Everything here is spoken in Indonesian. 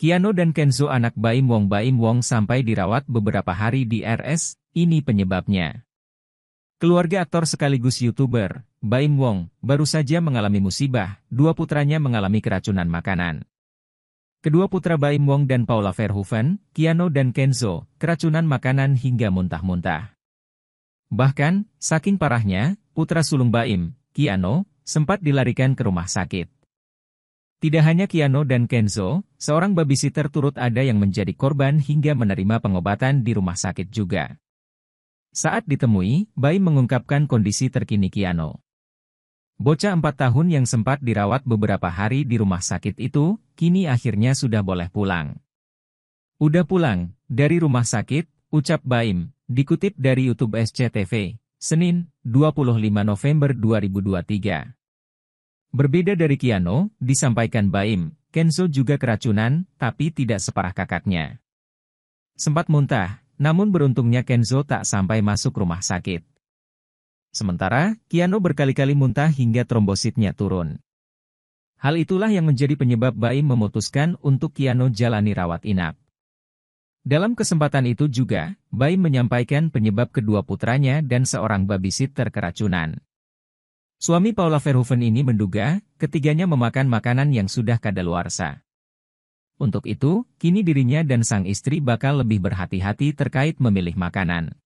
Kiano dan Kenzo anak Baim Wong Baim Wong sampai dirawat beberapa hari di RS, ini penyebabnya. Keluarga aktor sekaligus YouTuber, Baim Wong, baru saja mengalami musibah, dua putranya mengalami keracunan makanan. Kedua putra Baim Wong dan Paula Verhoeven, Kiano dan Kenzo, keracunan makanan hingga muntah-muntah. Bahkan, saking parahnya, putra sulung Baim, Kiano, sempat dilarikan ke rumah sakit. Tidak hanya Kiano dan Kenzo, seorang babysitter turut ada yang menjadi korban hingga menerima pengobatan di rumah sakit juga. Saat ditemui, Bai mengungkapkan kondisi terkini Kiano. Bocah empat tahun yang sempat dirawat beberapa hari di rumah sakit itu, kini akhirnya sudah boleh pulang. Udah pulang, dari rumah sakit, ucap Baim, dikutip dari YouTube SCTV, Senin, 25 November 2023. Berbeda dari Kiano, disampaikan Baim, Kenzo juga keracunan, tapi tidak separah kakaknya. Sempat muntah, namun beruntungnya Kenzo tak sampai masuk rumah sakit. Sementara, Kiano berkali-kali muntah hingga trombositnya turun. Hal itulah yang menjadi penyebab Baim memutuskan untuk Kiano jalani rawat inap. Dalam kesempatan itu juga, Baim menyampaikan penyebab kedua putranya dan seorang babysitter keracunan. Suami Paula Verhoeven ini menduga ketiganya memakan makanan yang sudah kadaluarsa. Untuk itu, kini dirinya dan sang istri bakal lebih berhati-hati terkait memilih makanan.